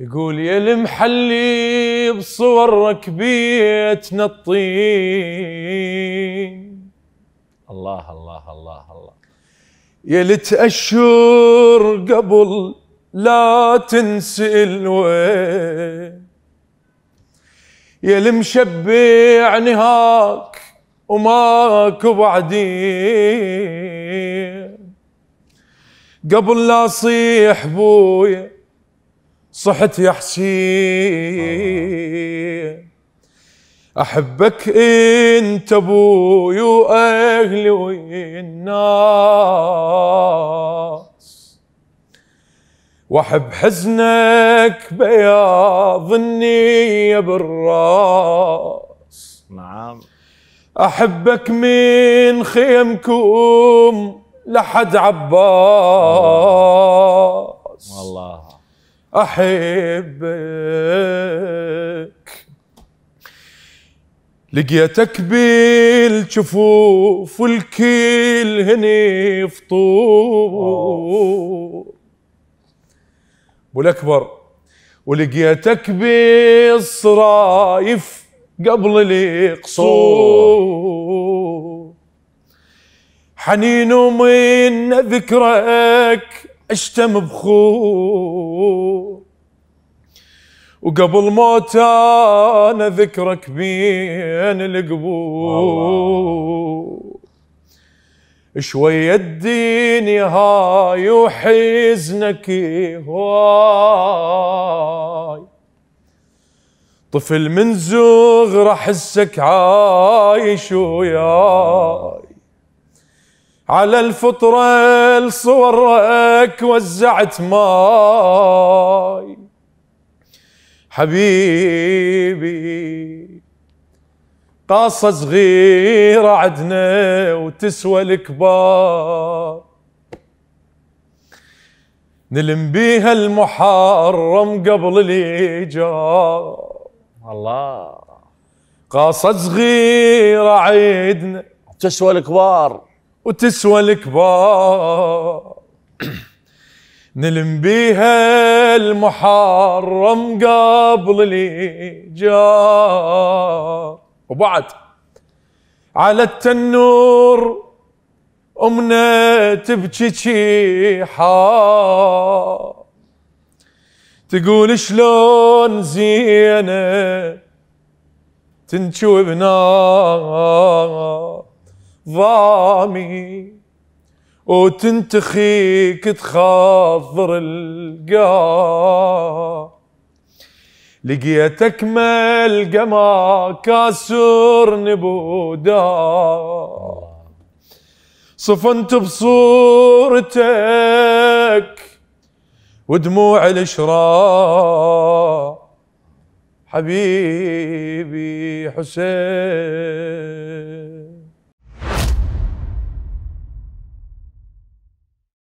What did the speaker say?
يقول يا المحلي بصورك بيتنا الطين الله الله الله الله يا لتأشر قبل لا تنسي وين يا المشبع نهاك وماك بعدين قبل لا صيح بويا صحت يا حسين احبك انت ابوي واهلي والناس واحب حزنك بياض النية بالراس نعم احبك من خيمكم لحد عباس أحبك لقيتك بالجفوف والكل هني فطور والاكبر ولقيتك بالصرايف قبل القصور حنين من ذكرك اشتم بخوه وقبل موت انا ذكرك بين القبور شوية الدنيا هاي وحزنك هواي طفل من زغر احسك عايش وياي على الفطرة لصورك وزعت ماي حبيبي قاصة صغيرة عدنا وتسوى الكبار نلم بيها المحرم قبل الإيجار الله قاصة صغيرة عيدنا تسوى الكبار وتسوى الكبار نلم بيها المحرم قبل الإيجار وبعد على التنور أمنا تبكي شي تقول شلون زينة تنشو بنار ضامي وتنتخيك تخضر القا لقيتك ملقى ما كاسر نبودا صفنت بصورتك ودموع الاشراء حبيبي حسين